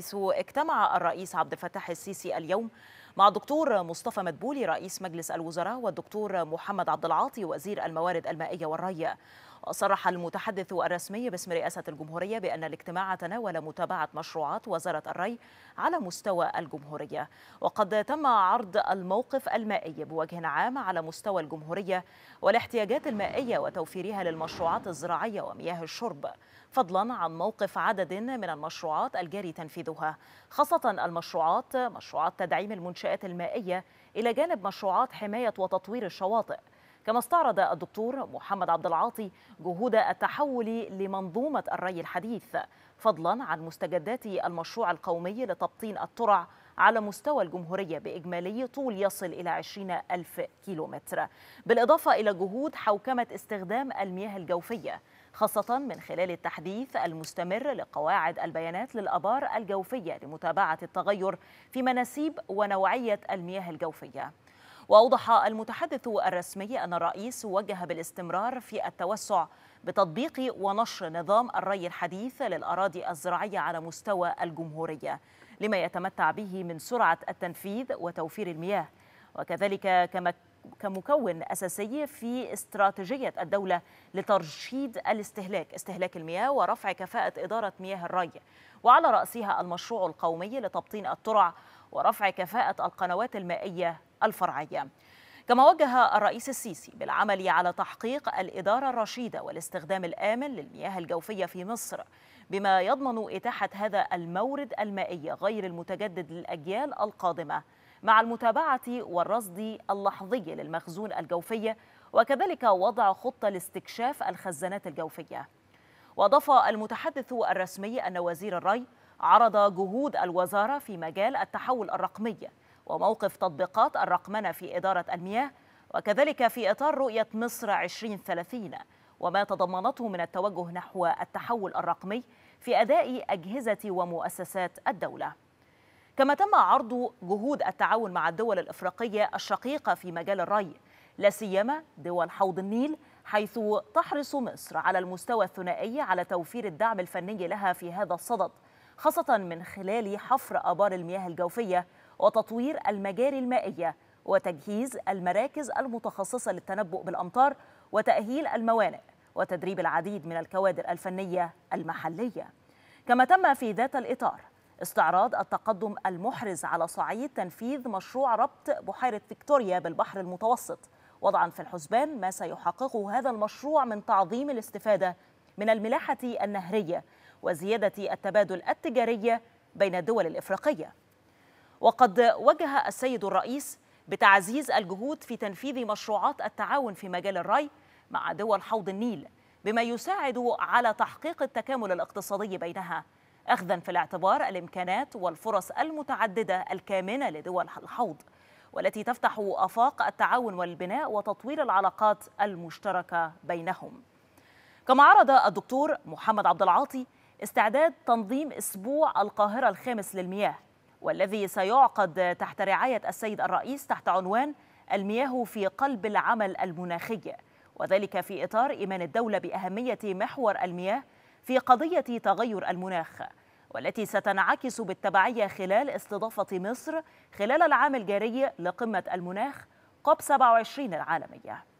حيث اجتمع الرئيس عبد الفتاح السيسي اليوم مع الدكتور مصطفى مدبولي رئيس مجلس الوزراء والدكتور محمد عبد العاطي وزير الموارد المائية والري صرح المتحدث الرسمي باسم رئاسة الجمهورية بأن الاجتماع تناول متابعة مشروعات وزارة الري على مستوى الجمهورية وقد تم عرض الموقف المائي بوجه عام على مستوى الجمهورية والاحتياجات المائية وتوفيرها للمشروعات الزراعية ومياه الشرب فضلا عن موقف عدد من المشروعات الجاري تنفيذها خاصة المشروعات مشروعات تدعيم المنشآت المنشآت المائية إلى جانب مشروعات حماية وتطوير الشواطئ كما استعرض الدكتور محمد عبد العاطي جهود التحول لمنظومة الري الحديث فضلا عن مستجدات المشروع القومي لتبطين الترع على مستوى الجمهورية بإجمالي طول يصل إلى 20 ألف كيلومتر بالإضافة إلى جهود حوكمة استخدام المياه الجوفية خاصة من خلال التحديث المستمر لقواعد البيانات للأبار الجوفية لمتابعة التغير في مناسيب ونوعية المياه الجوفية وأوضح المتحدث الرسمي أن الرئيس وجه بالاستمرار في التوسع بتطبيق ونشر نظام الري الحديث للأراضي الزراعية على مستوى الجمهورية لما يتمتع به من سرعة التنفيذ وتوفير المياه وكذلك كما كمكون أساسي في استراتيجية الدولة لترشيد الاستهلاك استهلاك المياه ورفع كفاءة إدارة مياه الري وعلى رأسها المشروع القومي لتبطين الترع ورفع كفاءة القنوات المائية الفرعية كما وجه الرئيس السيسي بالعمل على تحقيق الإدارة الرشيدة والاستخدام الآمن للمياه الجوفية في مصر بما يضمن إتاحة هذا المورد المائي غير المتجدد للأجيال القادمة مع المتابعة والرصد اللحظي للمخزون الجوفي وكذلك وضع خطة لاستكشاف الخزانات الجوفية وأضاف المتحدث الرسمي أن وزير الري عرض جهود الوزارة في مجال التحول الرقمي وموقف تطبيقات الرقمنة في إدارة المياه وكذلك في إطار رؤية مصر 2030 وما تضمنته من التوجه نحو التحول الرقمي في أداء أجهزة ومؤسسات الدولة كما تم عرض جهود التعاون مع الدول الافريقيه الشقيقه في مجال الري لا سيما دول حوض النيل حيث تحرص مصر على المستوى الثنائي على توفير الدعم الفني لها في هذا الصدد خاصه من خلال حفر ابار المياه الجوفيه وتطوير المجاري المائيه وتجهيز المراكز المتخصصه للتنبؤ بالامطار وتاهيل الموانئ وتدريب العديد من الكوادر الفنيه المحليه كما تم في ذات الاطار استعراض التقدم المحرز على صعيد تنفيذ مشروع ربط بحيرة فيكتوريا بالبحر المتوسط وضعا في الحسبان ما سيحققه هذا المشروع من تعظيم الاستفادة من الملاحة النهرية وزيادة التبادل التجاري بين الدول الإفريقية وقد وجه السيد الرئيس بتعزيز الجهود في تنفيذ مشروعات التعاون في مجال الري مع دول حوض النيل بما يساعد على تحقيق التكامل الاقتصادي بينها أخذا في الاعتبار الإمكانات والفرص المتعددة الكامنة لدول الحوض والتي تفتح آفاق التعاون والبناء وتطوير العلاقات المشتركة بينهم كما عرض الدكتور محمد عبد العاطي استعداد تنظيم أسبوع القاهرة الخامس للمياه والذي سيعقد تحت رعاية السيد الرئيس تحت عنوان المياه في قلب العمل المناخي وذلك في إطار إيمان الدولة بأهمية محور المياه في قضية تغير المناخ والتي ستنعكس بالتبعية خلال استضافة مصر خلال العام الجاري لقمة المناخ كوب 27 العالمية